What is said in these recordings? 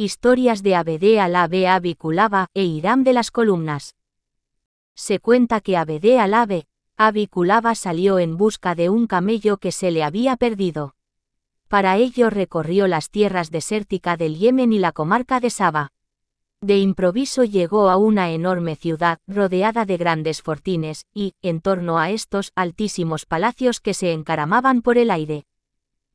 Historias de al Ave abiculaba e Irán de las columnas. Se cuenta que al Ave Abiculaba salió en busca de un camello que se le había perdido. Para ello recorrió las tierras desérticas del Yemen y la comarca de Saba. De improviso llegó a una enorme ciudad rodeada de grandes fortines y, en torno a estos altísimos palacios que se encaramaban por el aire.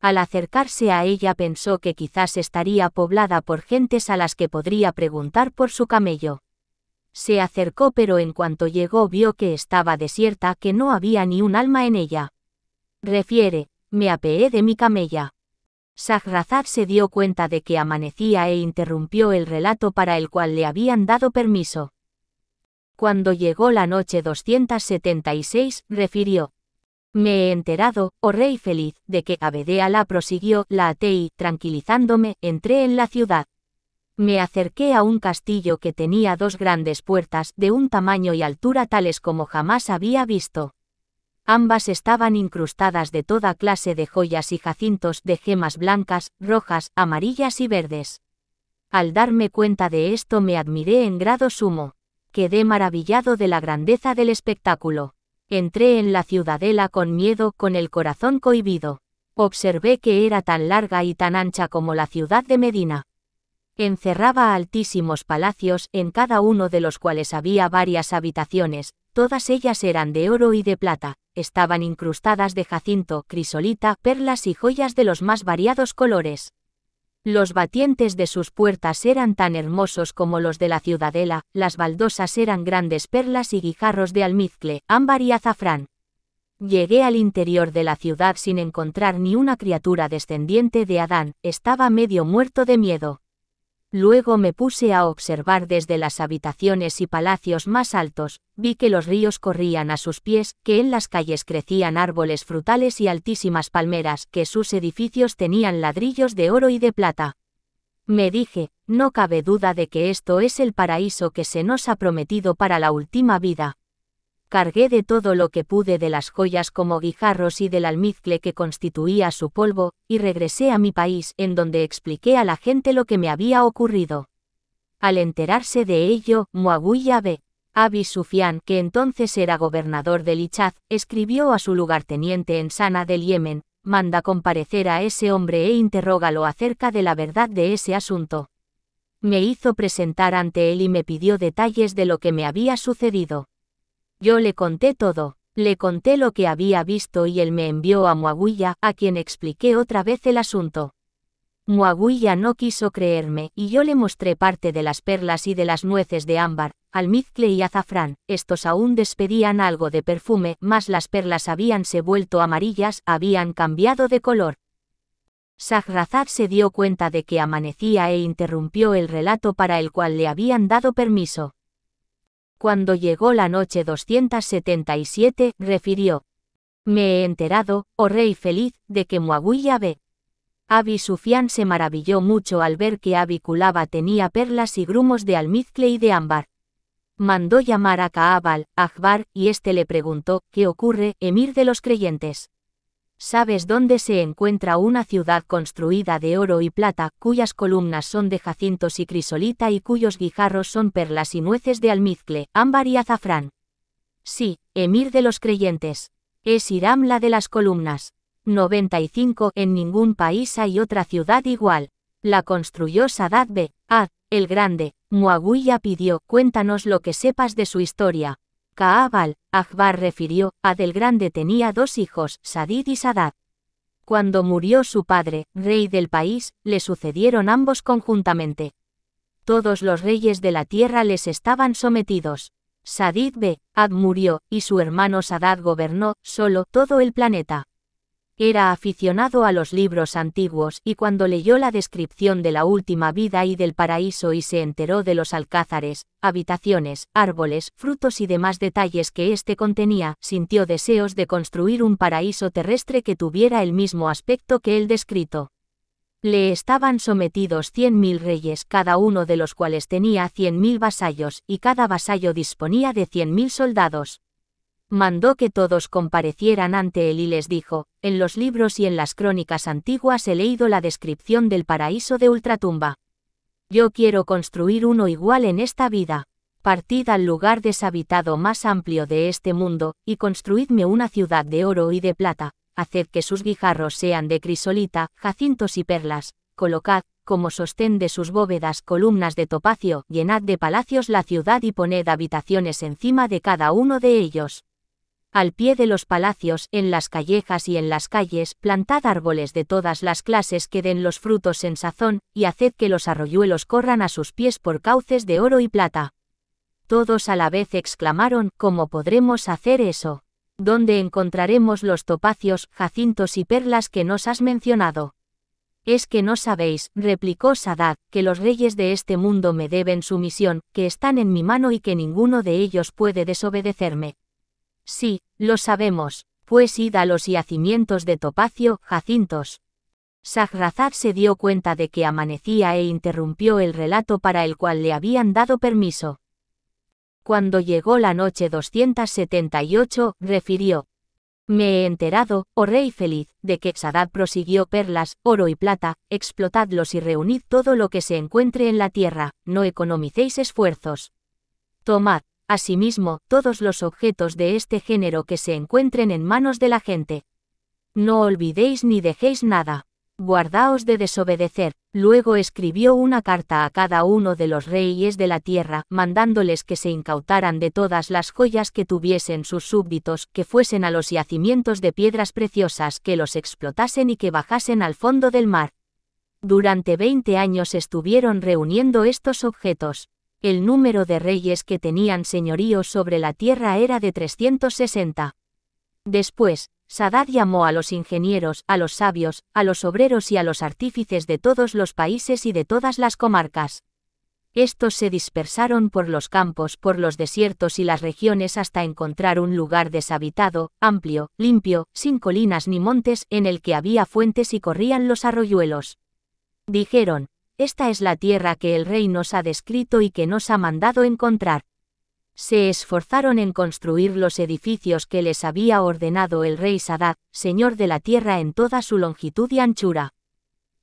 Al acercarse a ella pensó que quizás estaría poblada por gentes a las que podría preguntar por su camello. Se acercó pero en cuanto llegó vio que estaba desierta, que no había ni un alma en ella. Refiere, me apeé de mi camella. Sahrazad se dio cuenta de que amanecía e interrumpió el relato para el cual le habían dado permiso. Cuando llegó la noche 276, refirió, me he enterado, oh rey feliz, de que Abedea-la prosiguió, la ateí, tranquilizándome, entré en la ciudad. Me acerqué a un castillo que tenía dos grandes puertas de un tamaño y altura tales como jamás había visto. Ambas estaban incrustadas de toda clase de joyas y jacintos de gemas blancas, rojas, amarillas y verdes. Al darme cuenta de esto me admiré en grado sumo. Quedé maravillado de la grandeza del espectáculo. Entré en la ciudadela con miedo, con el corazón cohibido. Observé que era tan larga y tan ancha como la ciudad de Medina. Encerraba altísimos palacios, en cada uno de los cuales había varias habitaciones, todas ellas eran de oro y de plata, estaban incrustadas de jacinto, crisolita, perlas y joyas de los más variados colores. Los batientes de sus puertas eran tan hermosos como los de la ciudadela, las baldosas eran grandes perlas y guijarros de almizcle, ámbar y azafrán. Llegué al interior de la ciudad sin encontrar ni una criatura descendiente de Adán, estaba medio muerto de miedo. Luego me puse a observar desde las habitaciones y palacios más altos, vi que los ríos corrían a sus pies, que en las calles crecían árboles frutales y altísimas palmeras, que sus edificios tenían ladrillos de oro y de plata. Me dije, no cabe duda de que esto es el paraíso que se nos ha prometido para la última vida cargué de todo lo que pude de las joyas como guijarros y del almizcle que constituía su polvo, y regresé a mi país, en donde expliqué a la gente lo que me había ocurrido. Al enterarse de ello, Muawiyah B. Abi Sufian, que entonces era gobernador del Ichaz, escribió a su lugarteniente en Sana del Yemen, manda comparecer a ese hombre e interrógalo acerca de la verdad de ese asunto. Me hizo presentar ante él y me pidió detalles de lo que me había sucedido. Yo le conté todo, le conté lo que había visto y él me envió a Muaguilla, a quien expliqué otra vez el asunto. Muaguilla no quiso creerme, y yo le mostré parte de las perlas y de las nueces de ámbar, almizcle y azafrán, estos aún despedían algo de perfume, mas las perlas habíanse vuelto amarillas, habían cambiado de color. Sahrazad se dio cuenta de que amanecía e interrumpió el relato para el cual le habían dado permiso. Cuando llegó la noche 277, refirió. Me he enterado, oh rey feliz, de que Muawiya ve. Abi Sufián se maravilló mucho al ver que Abi Kulaba tenía perlas y grumos de almizcle y de ámbar. Mandó llamar a Kaabal, Akbar, y éste le preguntó, ¿qué ocurre, emir de los creyentes? ¿Sabes dónde se encuentra una ciudad construida de oro y plata, cuyas columnas son de jacintos y crisolita y cuyos guijarros son perlas y nueces de almizcle, ámbar y azafrán? Sí, Emir de los creyentes. Es Iram la de las columnas. 95. En ningún país hay otra ciudad igual. La construyó Sadad B. Ad, ah, el Grande. Muaguya pidió, cuéntanos lo que sepas de su historia, Kaab akbar refirió, el Grande tenía dos hijos, Sadid y Sadad. Cuando murió su padre, rey del país, le sucedieron ambos conjuntamente. Todos los reyes de la tierra les estaban sometidos. Sadid B. Ad murió, y su hermano Sadad gobernó, solo, todo el planeta. Era aficionado a los libros antiguos y cuando leyó la descripción de la última vida y del paraíso y se enteró de los alcázares, habitaciones, árboles, frutos y demás detalles que éste contenía, sintió deseos de construir un paraíso terrestre que tuviera el mismo aspecto que el descrito. Le estaban sometidos cien mil reyes, cada uno de los cuales tenía cien mil vasallos, y cada vasallo disponía de cien mil soldados mandó que todos comparecieran ante él y les dijo, en los libros y en las crónicas antiguas he leído la descripción del paraíso de ultratumba. Yo quiero construir uno igual en esta vida. Partid al lugar deshabitado más amplio de este mundo, y construidme una ciudad de oro y de plata, haced que sus guijarros sean de crisolita, jacintos y perlas, colocad, como sostén de sus bóvedas columnas de topacio, llenad de palacios la ciudad y poned habitaciones encima de cada uno de ellos. Al pie de los palacios, en las callejas y en las calles, plantad árboles de todas las clases que den los frutos en sazón, y haced que los arroyuelos corran a sus pies por cauces de oro y plata. Todos a la vez exclamaron, ¿cómo podremos hacer eso? ¿Dónde encontraremos los topacios, jacintos y perlas que nos has mencionado? Es que no sabéis, replicó Sadad, que los reyes de este mundo me deben su misión, que están en mi mano y que ninguno de ellos puede desobedecerme. Sí, lo sabemos, pues id a los yacimientos de Topacio, Jacintos. Sajrazad se dio cuenta de que amanecía e interrumpió el relato para el cual le habían dado permiso. Cuando llegó la noche 278, refirió. Me he enterado, oh rey feliz, de que Xadad prosiguió perlas, oro y plata, explotadlos y reunid todo lo que se encuentre en la tierra, no economicéis esfuerzos. Tomad, asimismo, todos los objetos de este género que se encuentren en manos de la gente. No olvidéis ni dejéis nada. Guardaos de desobedecer. Luego escribió una carta a cada uno de los reyes de la tierra, mandándoles que se incautaran de todas las joyas que tuviesen sus súbditos, que fuesen a los yacimientos de piedras preciosas, que los explotasen y que bajasen al fondo del mar. Durante veinte años estuvieron reuniendo estos objetos el número de reyes que tenían señorío sobre la tierra era de 360. Después, Sadad llamó a los ingenieros, a los sabios, a los obreros y a los artífices de todos los países y de todas las comarcas. Estos se dispersaron por los campos, por los desiertos y las regiones hasta encontrar un lugar deshabitado, amplio, limpio, sin colinas ni montes, en el que había fuentes y corrían los arroyuelos. Dijeron, esta es la tierra que el rey nos ha descrito y que nos ha mandado encontrar. Se esforzaron en construir los edificios que les había ordenado el rey Sadad, señor de la tierra en toda su longitud y anchura.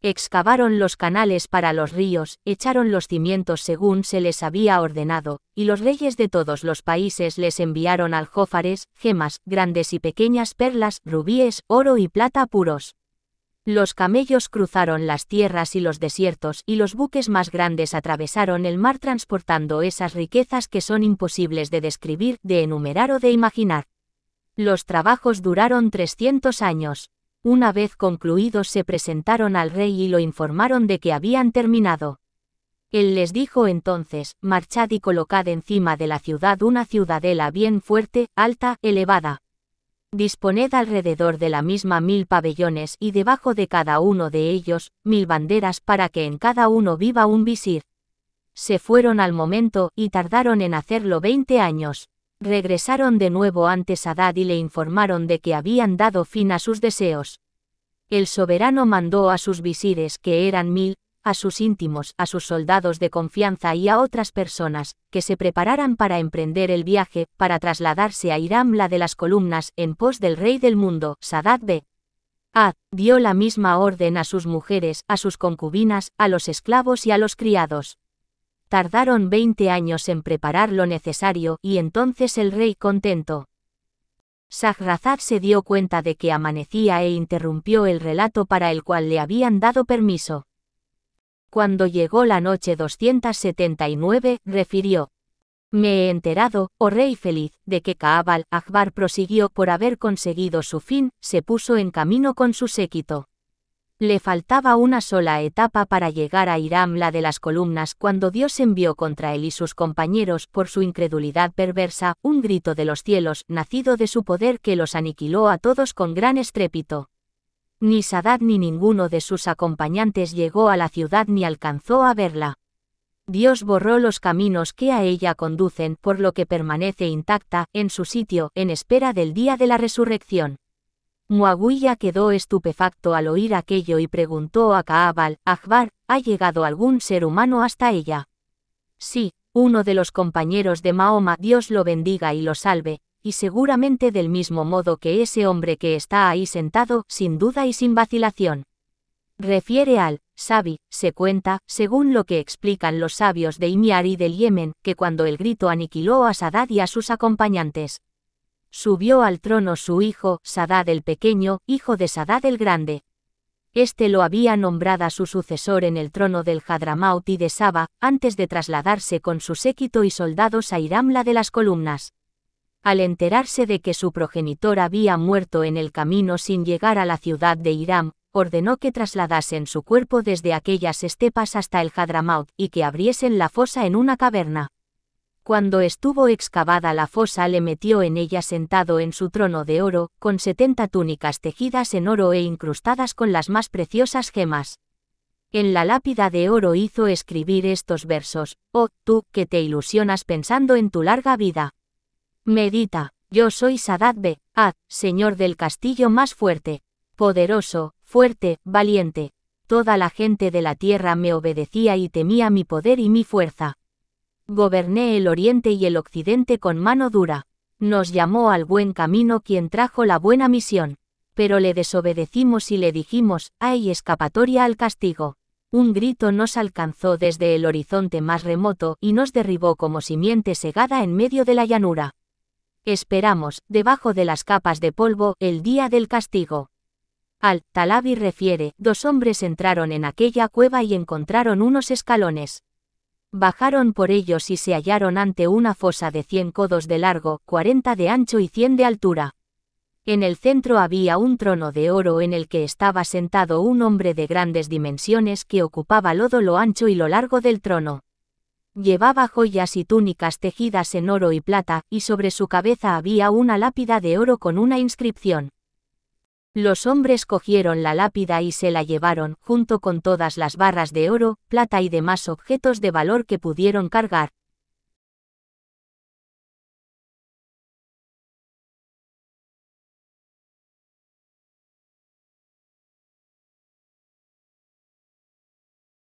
Excavaron los canales para los ríos, echaron los cimientos según se les había ordenado, y los reyes de todos los países les enviaron aljófares, gemas, grandes y pequeñas perlas, rubíes, oro y plata puros. Los camellos cruzaron las tierras y los desiertos y los buques más grandes atravesaron el mar transportando esas riquezas que son imposibles de describir, de enumerar o de imaginar. Los trabajos duraron 300 años. Una vez concluidos se presentaron al rey y lo informaron de que habían terminado. Él les dijo entonces, marchad y colocad encima de la ciudad una ciudadela bien fuerte, alta, elevada, Disponed alrededor de la misma mil pabellones y debajo de cada uno de ellos, mil banderas para que en cada uno viva un visir. Se fueron al momento y tardaron en hacerlo veinte años. Regresaron de nuevo ante Sadad y le informaron de que habían dado fin a sus deseos. El soberano mandó a sus visires, que eran mil, a sus íntimos, a sus soldados de confianza y a otras personas, que se prepararan para emprender el viaje, para trasladarse a Irán la de las columnas en pos del rey del mundo, Sadat B. Ad, dio la misma orden a sus mujeres, a sus concubinas, a los esclavos y a los criados. Tardaron veinte años en preparar lo necesario, y entonces el rey contento. Sahrazad se dio cuenta de que amanecía e interrumpió el relato para el cual le habían dado permiso cuando llegó la noche 279, refirió. Me he enterado, oh rey feliz, de que Kaabal Akbar prosiguió por haber conseguido su fin, se puso en camino con su séquito. Le faltaba una sola etapa para llegar a Iram la de las columnas cuando Dios envió contra él y sus compañeros por su incredulidad perversa un grito de los cielos nacido de su poder que los aniquiló a todos con gran estrépito. Ni Sadat ni ninguno de sus acompañantes llegó a la ciudad ni alcanzó a verla. Dios borró los caminos que a ella conducen, por lo que permanece intacta, en su sitio, en espera del día de la resurrección. Muawiya quedó estupefacto al oír aquello y preguntó a Kaabal, Ajbar, ¿ha llegado algún ser humano hasta ella? Sí, uno de los compañeros de Mahoma, Dios lo bendiga y lo salve, y seguramente del mismo modo que ese hombre que está ahí sentado, sin duda y sin vacilación. Refiere al Sabi, se cuenta, según lo que explican los sabios de Imiar y del Yemen, que cuando el grito aniquiló a Sadad y a sus acompañantes, subió al trono su hijo, Sadad el pequeño, hijo de Sadad el grande. Este lo había nombrado su sucesor en el trono del Hadramaut y de Saba, antes de trasladarse con su séquito y soldados a Iramla de las columnas al enterarse de que su progenitor había muerto en el camino sin llegar a la ciudad de Irán, ordenó que trasladasen su cuerpo desde aquellas estepas hasta el Hadramaut y que abriesen la fosa en una caverna. Cuando estuvo excavada la fosa le metió en ella sentado en su trono de oro, con setenta túnicas tejidas en oro e incrustadas con las más preciosas gemas. En la lápida de oro hizo escribir estos versos, Oh, tú, que te ilusionas pensando en tu larga vida Medita, yo soy Sadadbe, Ad, ah, señor del castillo más fuerte, poderoso, fuerte, valiente. Toda la gente de la tierra me obedecía y temía mi poder y mi fuerza. Goberné el oriente y el occidente con mano dura. Nos llamó al buen camino quien trajo la buena misión. Pero le desobedecimos y le dijimos, hay escapatoria al castigo. Un grito nos alcanzó desde el horizonte más remoto y nos derribó como simiente segada en medio de la llanura. Esperamos, debajo de las capas de polvo, el día del castigo. Al Talabi refiere, dos hombres entraron en aquella cueva y encontraron unos escalones. Bajaron por ellos y se hallaron ante una fosa de 100 codos de largo, 40 de ancho y 100 de altura. En el centro había un trono de oro en el que estaba sentado un hombre de grandes dimensiones que ocupaba lodo lo ancho y lo largo del trono. Llevaba joyas y túnicas tejidas en oro y plata, y sobre su cabeza había una lápida de oro con una inscripción. Los hombres cogieron la lápida y se la llevaron, junto con todas las barras de oro, plata y demás objetos de valor que pudieron cargar,